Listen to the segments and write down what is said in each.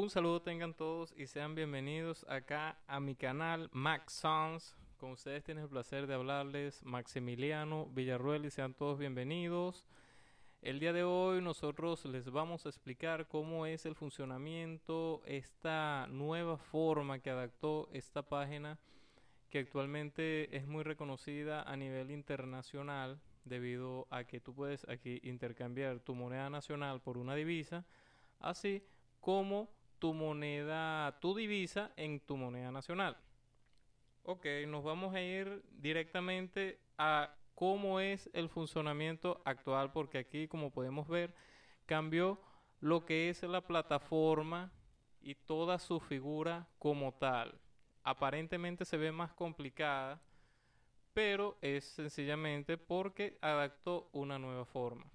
Un saludo tengan todos y sean bienvenidos acá a mi canal Max Sons. Con ustedes tiene el placer de hablarles Maximiliano Villarruel y sean todos bienvenidos. El día de hoy nosotros les vamos a explicar cómo es el funcionamiento, esta nueva forma que adaptó esta página que actualmente es muy reconocida a nivel internacional debido a que tú puedes aquí intercambiar tu moneda nacional por una divisa, así como tu moneda, tu divisa en tu moneda nacional. Ok, nos vamos a ir directamente a cómo es el funcionamiento actual, porque aquí, como podemos ver, cambió lo que es la plataforma y toda su figura como tal. Aparentemente se ve más complicada, pero es sencillamente porque adaptó una nueva forma.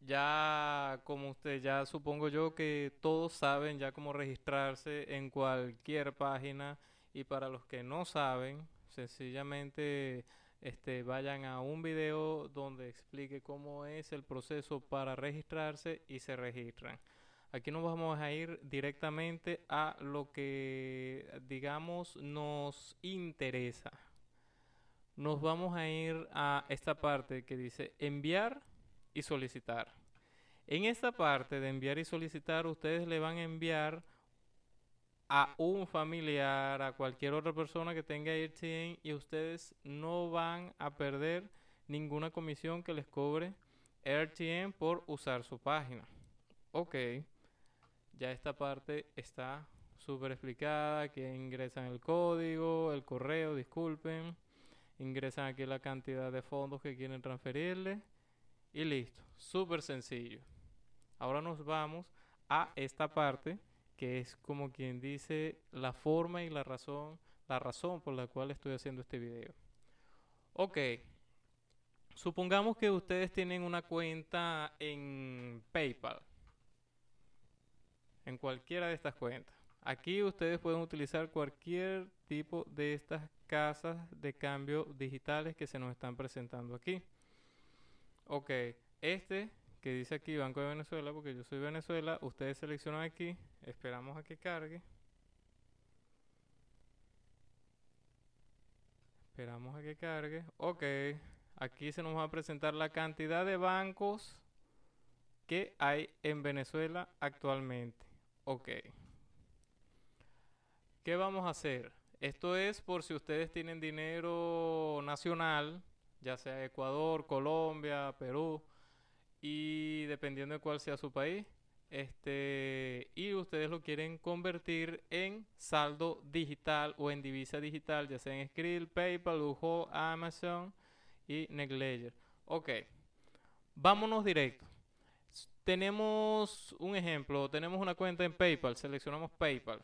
Ya, como usted, ya supongo yo que todos saben ya cómo registrarse en cualquier página y para los que no saben, sencillamente este, vayan a un video donde explique cómo es el proceso para registrarse y se registran. Aquí nos vamos a ir directamente a lo que, digamos, nos interesa. Nos vamos a ir a esta parte que dice enviar y solicitar. En esta parte de enviar y solicitar, ustedes le van a enviar a un familiar, a cualquier otra persona que tenga AirTM y ustedes no van a perder ninguna comisión que les cobre AirTM por usar su página. Ok, ya esta parte está súper explicada, que ingresan el código, el correo, disculpen, ingresan aquí la cantidad de fondos que quieren transferirle y listo, súper sencillo. Ahora nos vamos a esta parte que es como quien dice la forma y la razón, la razón por la cual estoy haciendo este video. Ok, supongamos que ustedes tienen una cuenta en PayPal, en cualquiera de estas cuentas. Aquí ustedes pueden utilizar cualquier tipo de estas casas de cambio digitales que se nos están presentando aquí ok, este que dice aquí Banco de Venezuela, porque yo soy Venezuela, ustedes seleccionan aquí, esperamos a que cargue. Esperamos a que cargue. Ok, aquí se nos va a presentar la cantidad de bancos que hay en Venezuela actualmente. Ok. ¿Qué vamos a hacer? Esto es por si ustedes tienen dinero nacional ya sea Ecuador, Colombia, Perú, y dependiendo de cuál sea su país, este, y ustedes lo quieren convertir en saldo digital o en divisa digital, ya sea en Skrill, PayPal, Uho, Amazon y Netledger. Ok, vámonos directo. Tenemos un ejemplo, tenemos una cuenta en PayPal, seleccionamos PayPal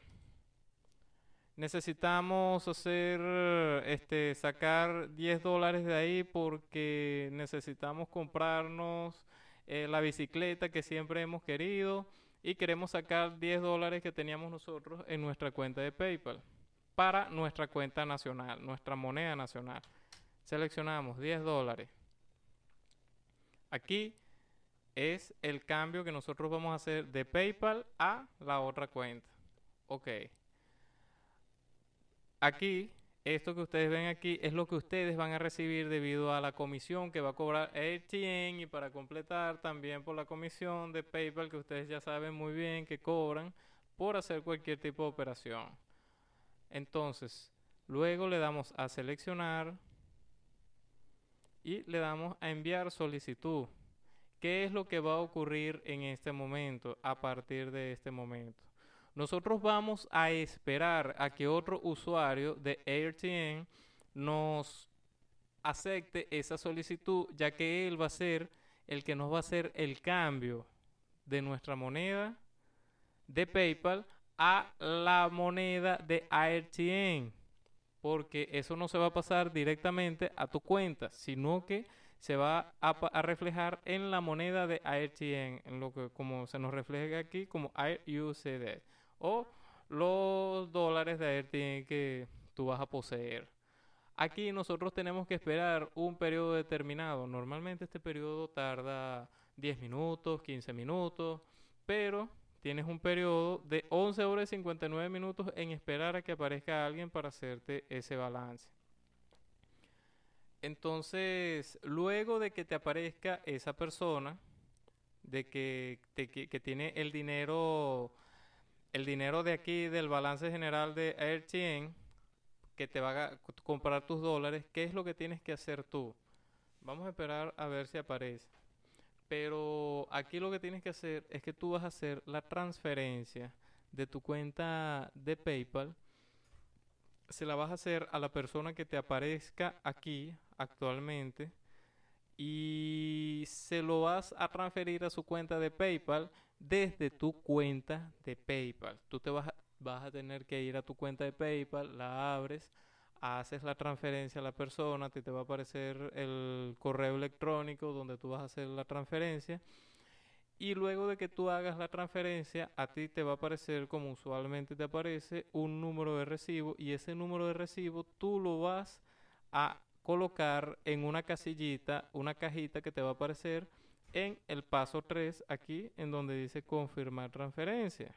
necesitamos hacer, este, sacar 10 dólares de ahí porque necesitamos comprarnos eh, la bicicleta que siempre hemos querido y queremos sacar 10 dólares que teníamos nosotros en nuestra cuenta de PayPal para nuestra cuenta nacional, nuestra moneda nacional. Seleccionamos 10 dólares. Aquí es el cambio que nosotros vamos a hacer de PayPal a la otra cuenta. Ok aquí, esto que ustedes ven aquí, es lo que ustedes van a recibir debido a la comisión que va a cobrar ATN y para completar también por la comisión de PayPal que ustedes ya saben muy bien que cobran por hacer cualquier tipo de operación. Entonces, luego le damos a seleccionar y le damos a enviar solicitud. ¿Qué es lo que va a ocurrir en este momento, a partir de este momento? Nosotros vamos a esperar a que otro usuario de AirTN nos acepte esa solicitud, ya que él va a ser el que nos va a hacer el cambio de nuestra moneda de PayPal a la moneda de AirTN, porque eso no se va a pasar directamente a tu cuenta, sino que se va a, reflejar en la moneda de AirTN, en lo que como se nos refleja aquí como AirUCD o los dólares de tienen que tú vas a poseer. Aquí nosotros tenemos que esperar un periodo determinado. Normalmente este periodo tarda 10 minutos, 15 minutos, pero tienes un periodo de 11 horas y 59 minutos en esperar a que aparezca alguien para hacerte ese balance. Entonces, luego de que te aparezca esa persona, de que, que tiene el dinero el dinero de aquí del balance general de AirTN que te va a comprar tus dólares, ¿qué es lo que tienes que hacer tú? Vamos a esperar a ver si aparece. Pero aquí lo que tienes que hacer es que tú vas a hacer la transferencia de tu cuenta de PayPal. Se la vas a hacer a la persona que te aparezca aquí actualmente y se lo vas a transferir a su cuenta de PayPal desde tu cuenta de PayPal. Tú te vas a, tener que ir a tu cuenta de PayPal, la abres, haces la transferencia a la persona, ti te va a aparecer el correo electrónico donde tú vas a hacer la transferencia. Y luego de que tú hagas la transferencia, a ti te va a aparecer, como usualmente te aparece, un número de recibo y ese número de recibo tú lo vas a colocar en una casillita, una cajita que te va a aparecer en el paso 3 aquí en donde dice confirmar transferencia.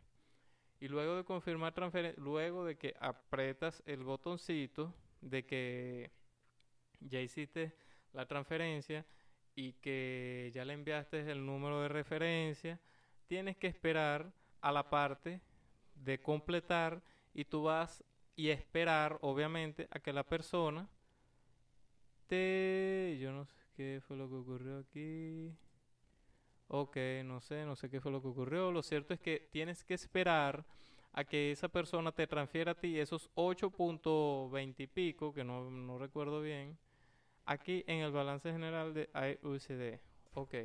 Y luego de confirmar transferencia, luego de que apretas el botoncito de que ya hiciste la transferencia y que ya le enviaste el número de referencia, tienes que esperar a la parte de completar y tú vas y esperar obviamente a que la persona te yo no sé qué fue lo que ocurrió aquí ok, no sé, no sé qué fue lo que ocurrió. Lo cierto es que tienes que esperar a que esa persona te transfiera a ti esos 8.20 y pico, que no, recuerdo bien, aquí en el balance general de IUCD. Ok.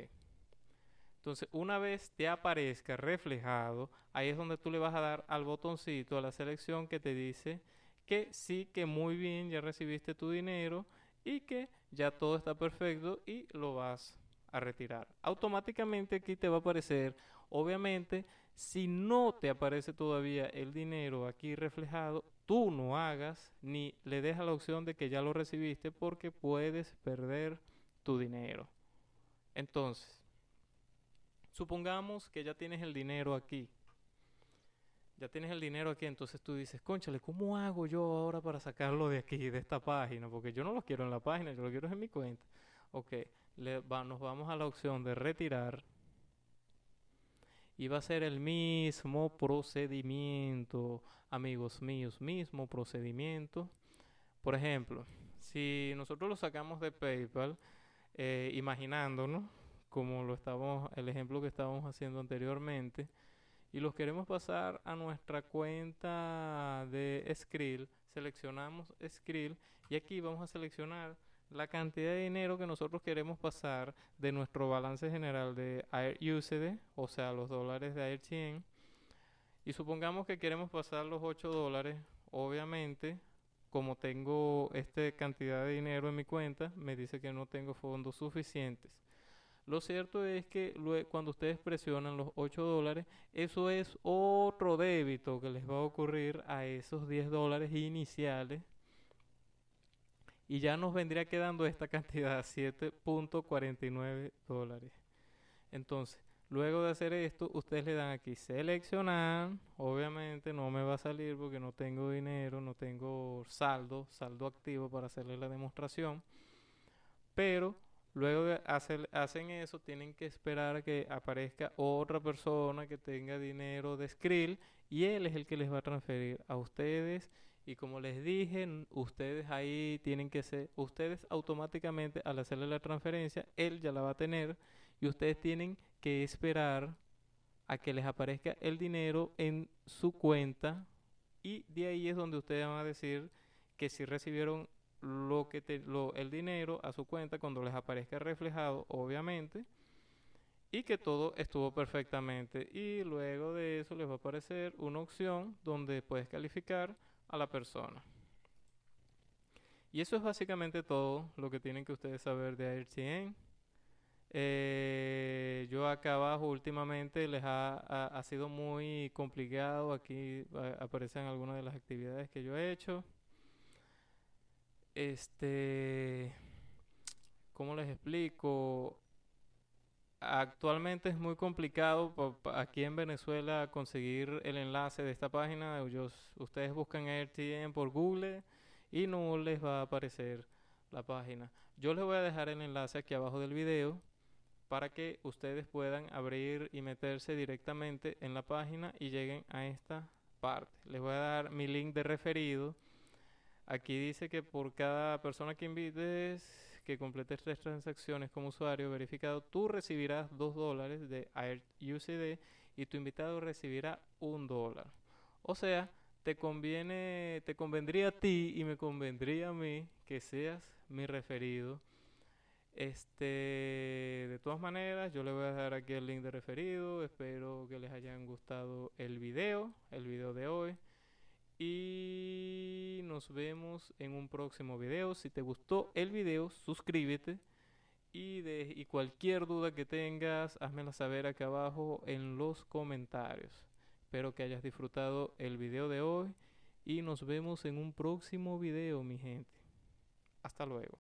Entonces, una vez te aparezca reflejado, ahí es donde tú le vas a dar al botoncito, a la selección que te dice que sí, que muy bien, ya recibiste tu dinero y que ya todo está perfecto y lo vas a retirar. Automáticamente aquí te va a aparecer, obviamente, si no te aparece todavía el dinero aquí reflejado, tú no hagas ni le dejas la opción de que ya lo recibiste porque puedes perder tu dinero. Entonces, supongamos que ya tienes el dinero aquí. Ya tienes el dinero aquí, entonces tú dices, conchale, ¿cómo hago yo ahora para sacarlo de aquí, de esta página? Porque yo no lo quiero en la página, yo lo quiero en mi cuenta. Ok, nos vamos a la opción de retirar y va a ser el mismo procedimiento, amigos míos, mismo procedimiento. Por ejemplo, si nosotros lo sacamos de PayPal, eh, imaginándonos, como lo estábamos, el ejemplo que estábamos haciendo anteriormente, y los queremos pasar a nuestra cuenta de Skrill, seleccionamos Skrill y aquí vamos a seleccionar la cantidad de dinero que nosotros queremos pasar de nuestro balance general de Air USD, o sea, los dólares de Air 100, y supongamos que queremos pasar los 8 dólares, obviamente, como tengo esta cantidad de dinero en mi cuenta, me dice que no tengo fondos suficientes. Lo cierto es que cuando ustedes presionan los 8 dólares, eso es otro débito que les va a ocurrir a esos 10 dólares iniciales y ya nos vendría quedando esta cantidad, 7.49 dólares. Entonces, luego de hacer esto, ustedes le dan aquí seleccionar. Obviamente no me va a salir porque no tengo dinero, no tengo saldo, saldo activo para hacerle la demostración. Pero Luego de hacer, hacen eso, tienen que esperar a que aparezca otra persona que tenga dinero de Skrill y él es el que les va a transferir a ustedes y como les dije, ustedes ahí tienen que ser, ustedes automáticamente al hacerle la transferencia, él ya la va a tener y ustedes tienen que esperar a que les aparezca el dinero en su cuenta y de ahí es donde ustedes van a decir que si recibieron lo que el dinero a su cuenta cuando les aparezca reflejado, obviamente, y que todo estuvo perfectamente. Y luego de eso les va a aparecer una opción donde puedes calificar a la persona. Y eso es básicamente todo lo que tienen que ustedes saber de AirTN. Eh, yo acá abajo últimamente les ha, sido muy complicado. Aquí aparecen algunas de las actividades que yo he hecho. Este, ¿cómo les explico? actualmente es muy complicado aquí en Venezuela conseguir el enlace de esta página. Ellos, ustedes buscan RTN por Google y no les va a aparecer la página. Yo les voy a dejar el enlace aquí abajo del video para que ustedes puedan abrir y meterse directamente en la página y lleguen a esta parte. Les voy a dar mi link de referido. Aquí dice que por cada persona que invites que completes tres transacciones como usuario verificado, tú recibirás 2 dólares de UCD y tu invitado recibirá un dólar. O sea, te conviene, te convendría a ti y me convendría a mí que seas mi referido. Este, de todas maneras, yo le voy a dejar aquí el link de referido. Espero que les hayan gustado el video, el video de hoy. Y nos vemos en un próximo video. Si te gustó el video, suscríbete. Y, cualquier duda que tengas, házmela saber acá abajo en los comentarios. Espero que hayas disfrutado el video de hoy y nos vemos en un próximo video, mi gente. Hasta luego.